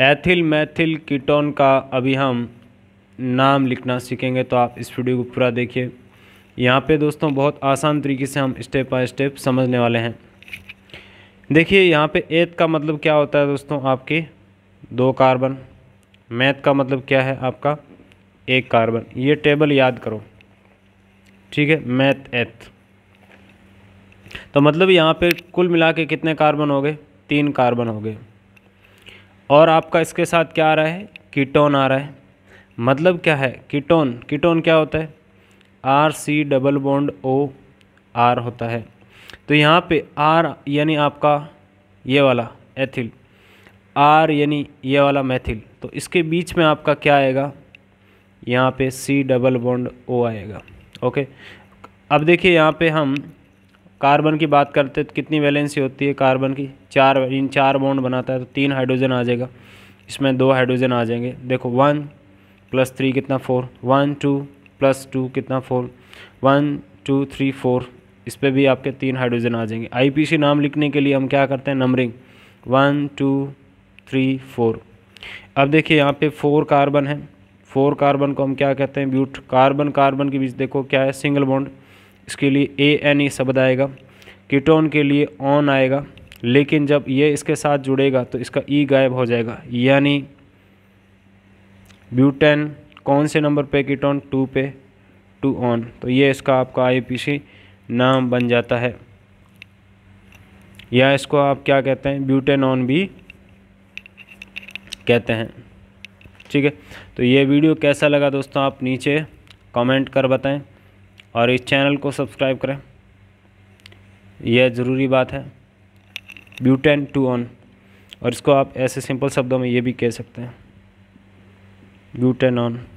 ethyl Maithil ketone का अभी हम नाम लिखना सीखेंगे तो आप इस वीडियो को पूरा देखिए यहाँ पे दोस्तों बहुत आसान तरीके से हम स्टेप बाय स्टेप समझने वाले हैं देखिए यहाँ पे एथ का मतलब क्या होता है दोस्तों आपके दो कार्बन मैथ का मतलब क्या है आपका एक कार्बन ये टेबल याद करो ठीक है मैथ एथ तो मतलब यहाँ पे कुल मिला के कितने कार्बन हो गए तीन कार्बन हो गए और आपका इसके साथ क्या आ रहा है कीटोन आ रहा है मतलब क्या है कीटोन कीटोन क्या होता है R C double bond O R होता है तो यहाँ पे आर यानी आपका ये वाला एथिल आर यानी ये वाला मैथिल तो इसके बीच में आपका क्या आएगा यहाँ पे सी डबल बॉन्ड ओ आएगा ओके अब देखिए यहाँ पे हम कार्बन की बात करते हैं तो कितनी वैलेंसी होती है कार्बन की चार इन चार बॉन्ड बनाता है तो तीन हाइड्रोजन आ जाएगा इसमें दो हाइड्रोजन आ जाएंगे देखो वन प्लस थ्री कितना four one two plus two कितना four one two three four इस पर भी आपके तीन हाइड्रोजन आ जाएंगे आईपीसी नाम लिखने के लिए हम क्या करते हैं numbering one two three four अब देखिए यहाँ पे फोर कार्बन है फोर कार्बन को हम क्या कहते हैं ब्यूट कार्बन कार्बन के बीच देखो क्या है सिंगल बॉन्ड इसके लिए ए एन ई शब्द आएगा कीटोन के लिए ऑन आएगा लेकिन जब ये इसके साथ जुड़ेगा तो इसका ई गायब हो जाएगा यानी ब्यूटेन कौन से नंबर पे कीटोन टू पे टू ऑन तो ये इसका आपका आईपीसी नाम बन जाता है या इसको आप क्या कहते हैं ब्यूटेन ऑन भी कहते हैं ठीक है तो ये वीडियो कैसा लगा दोस्तों आप नीचे कमेंट कर बताएं और इस चैनल को सब्सक्राइब करें यह ज़रूरी बात है ब्यूटेन टू ऑन और इसको आप ऐसे सिंपल शब्दों में ये भी कह सकते हैं ब्यूटेन ऑन